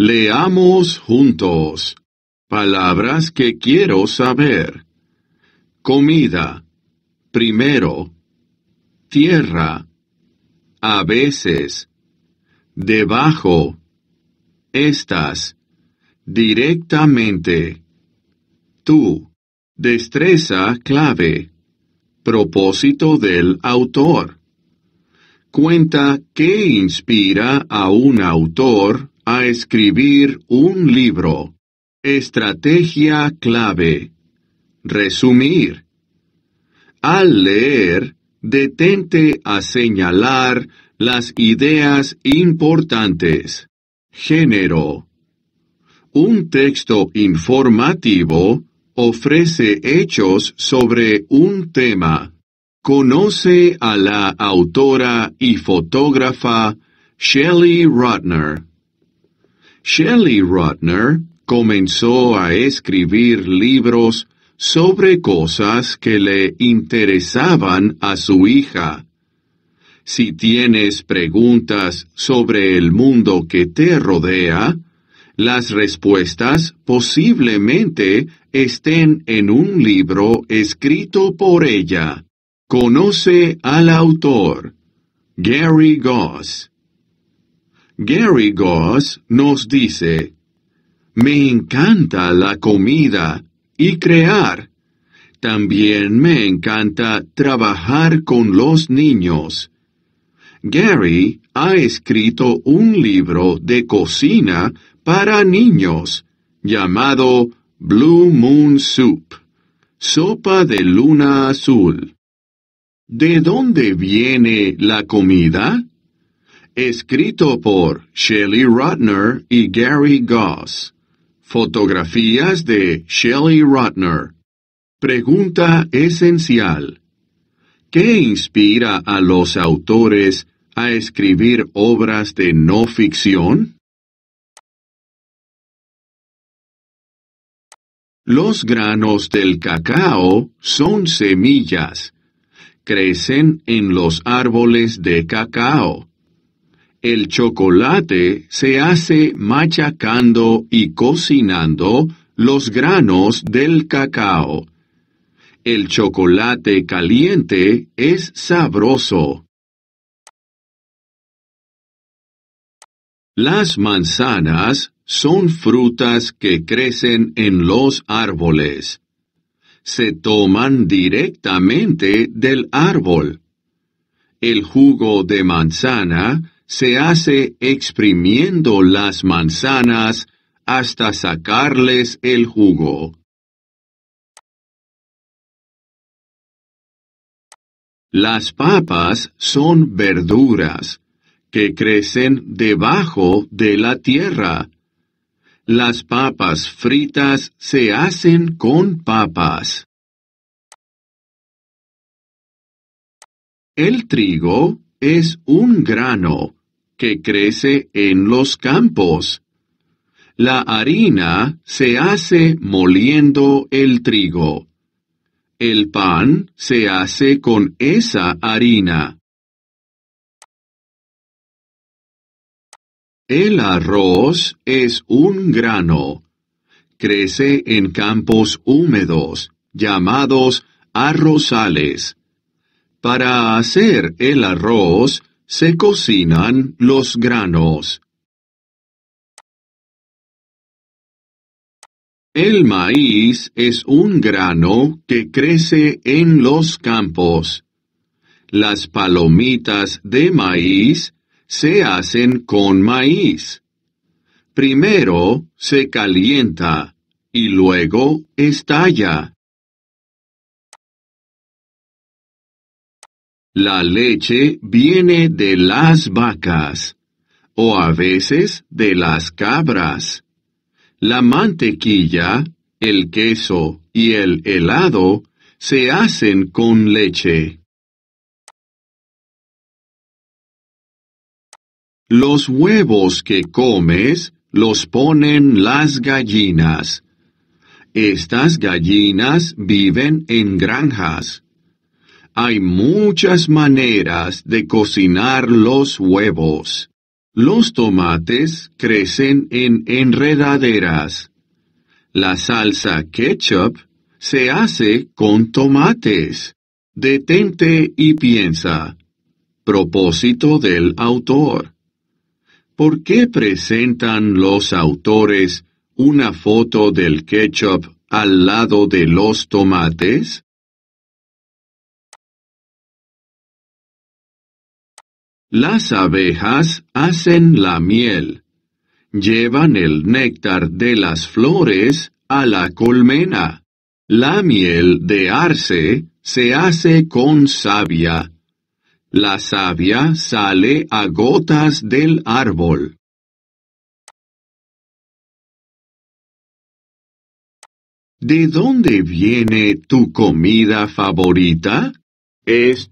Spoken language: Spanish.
Leamos juntos. Palabras que quiero saber. Comida. Primero. Tierra. A veces. Debajo. Estas. Directamente. Tú. Destreza clave. Propósito del autor. Cuenta qué inspira a un autor a escribir un libro. Estrategia clave. Resumir. Al leer, detente a señalar las ideas importantes. Género. Un texto informativo ofrece hechos sobre un tema. Conoce a la autora y fotógrafa Shelley Rutner. Shelley Rutner comenzó a escribir libros sobre cosas que le interesaban a su hija. Si tienes preguntas sobre el mundo que te rodea, las respuestas posiblemente estén en un libro escrito por ella. Conoce al autor, Gary Goss. Gary Goss nos dice, me encanta la comida y crear. También me encanta trabajar con los niños. Gary ha escrito un libro de cocina para niños llamado Blue Moon Soup, sopa de luna azul. ¿De dónde viene la comida? Escrito por Shelley Rotner y Gary Goss. Fotografías de Shelley Rotner. Pregunta esencial. ¿Qué inspira a los autores a escribir obras de no ficción? Los granos del cacao son semillas. Crecen en los árboles de cacao. El chocolate se hace machacando y cocinando los granos del cacao. El chocolate caliente es sabroso. Las manzanas son frutas que crecen en los árboles. Se toman directamente del árbol. El jugo de manzana se hace exprimiendo las manzanas hasta sacarles el jugo. Las papas son verduras que crecen debajo de la tierra. Las papas fritas se hacen con papas. El trigo es un grano que crece en los campos. La harina se hace moliendo el trigo. El pan se hace con esa harina. El arroz es un grano. Crece en campos húmedos, llamados arrozales. Para hacer el arroz se cocinan los granos. El maíz es un grano que crece en los campos. Las palomitas de maíz se hacen con maíz. Primero se calienta y luego estalla. La leche viene de las vacas o a veces de las cabras. La mantequilla, el queso y el helado se hacen con leche. Los huevos que comes los ponen las gallinas. Estas gallinas viven en granjas. Hay muchas maneras de cocinar los huevos. Los tomates crecen en enredaderas. La salsa ketchup se hace con tomates. Detente y piensa. Propósito del autor. ¿Por qué presentan los autores una foto del ketchup al lado de los tomates? Las abejas hacen la miel, llevan el néctar de las flores a la colmena. La miel de arce se hace con savia. La savia sale a gotas del árbol. ¿De dónde viene tu comida favorita? Es